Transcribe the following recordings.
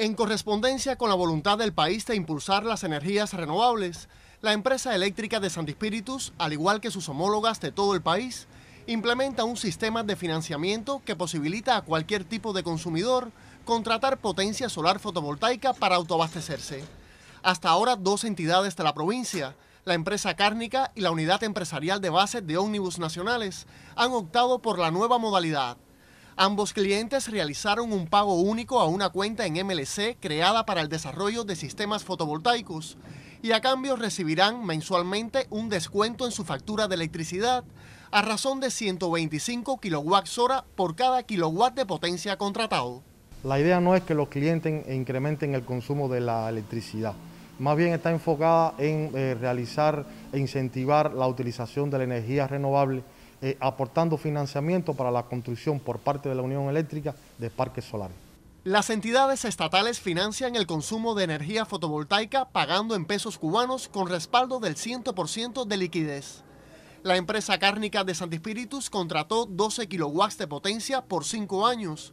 En correspondencia con la voluntad del país de impulsar las energías renovables, la empresa eléctrica de Santispíritus, al igual que sus homólogas de todo el país, implementa un sistema de financiamiento que posibilita a cualquier tipo de consumidor contratar potencia solar fotovoltaica para autoabastecerse. Hasta ahora, dos entidades de la provincia, la empresa cárnica y la unidad empresarial de base de ómnibus nacionales, han optado por la nueva modalidad. Ambos clientes realizaron un pago único a una cuenta en MLC creada para el desarrollo de sistemas fotovoltaicos y a cambio recibirán mensualmente un descuento en su factura de electricidad a razón de 125 hora por cada kilowatt de potencia contratado. La idea no es que los clientes incrementen el consumo de la electricidad, más bien está enfocada en eh, realizar e incentivar la utilización de la energía renovable eh, aportando financiamiento para la construcción por parte de la Unión Eléctrica de parques solares. Las entidades estatales financian el consumo de energía fotovoltaica pagando en pesos cubanos con respaldo del 100% de liquidez. La empresa cárnica de Santispiritus contrató 12 kilowatts de potencia por 5 años,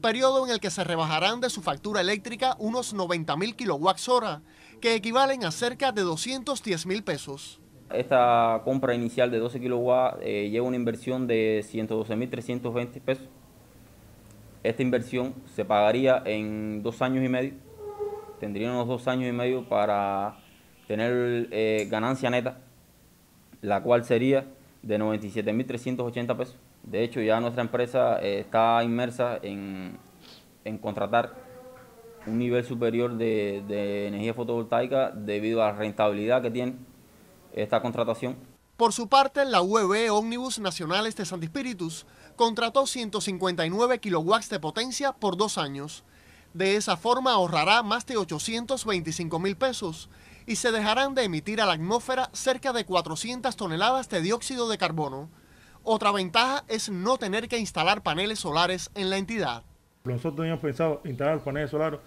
periodo en el que se rebajarán de su factura eléctrica unos 90.000 kilowatts hora, que equivalen a cerca de 210 mil pesos. Esta compra inicial de 12 kilowatts eh, lleva una inversión de 112.320 pesos. Esta inversión se pagaría en dos años y medio. Tendría unos dos años y medio para tener eh, ganancia neta, la cual sería de 97.380 pesos. De hecho, ya nuestra empresa eh, está inmersa en, contratar un nivel superior de, de energía fotovoltaica debido a la rentabilidad que tiene esta contratación. Por su parte, la UEB Omnibus Nacional de este Santi Espíritus contrató 159 kilowatts de potencia por dos años. De esa forma ahorrará más de 825 mil pesos y se dejarán de emitir a la atmósfera cerca de 400 toneladas de dióxido de carbono. Otra ventaja es no tener que instalar paneles solares en la entidad. Nosotros teníamos pensado instalar paneles solares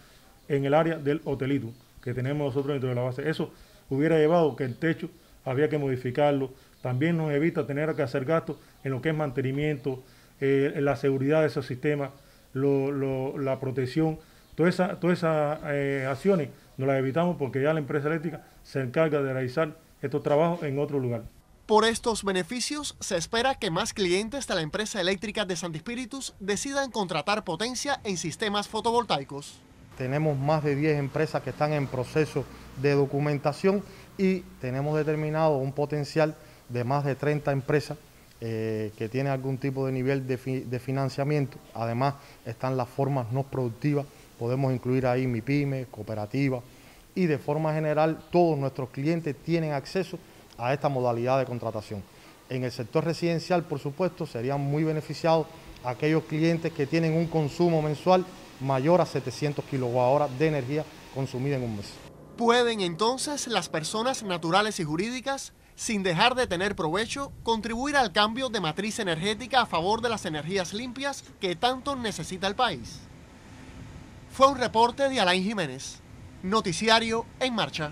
en el área del hotelito que tenemos nosotros dentro de la base. Eso hubiera llevado que el techo había que modificarlo. También nos evita tener que hacer gastos en lo que es mantenimiento, eh, la seguridad de esos sistemas, la protección. Todas esas eh, acciones nos las evitamos porque ya la empresa eléctrica se encarga de realizar estos trabajos en otro lugar. Por estos beneficios, se espera que más clientes de la empresa eléctrica de Santispíritus decidan contratar potencia en sistemas fotovoltaicos. Tenemos más de 10 empresas que están en proceso de documentación y tenemos determinado un potencial de más de 30 empresas eh, que tienen algún tipo de nivel de, financiamiento. Además están las formas no productivas, podemos incluir ahí MIPYME, cooperativas y de forma general todos nuestros clientes tienen acceso a esta modalidad de contratación. En el sector residencial, por supuesto, serían muy beneficiados aquellos clientes que tienen un consumo mensual mayor a 700 kWh de energía consumida en un mes. ¿Pueden entonces las personas naturales y jurídicas, sin dejar de tener provecho, contribuir al cambio de matriz energética a favor de las energías limpias que tanto necesita el país? Fue un reporte de Alain Jiménez, Noticiario en Marcha.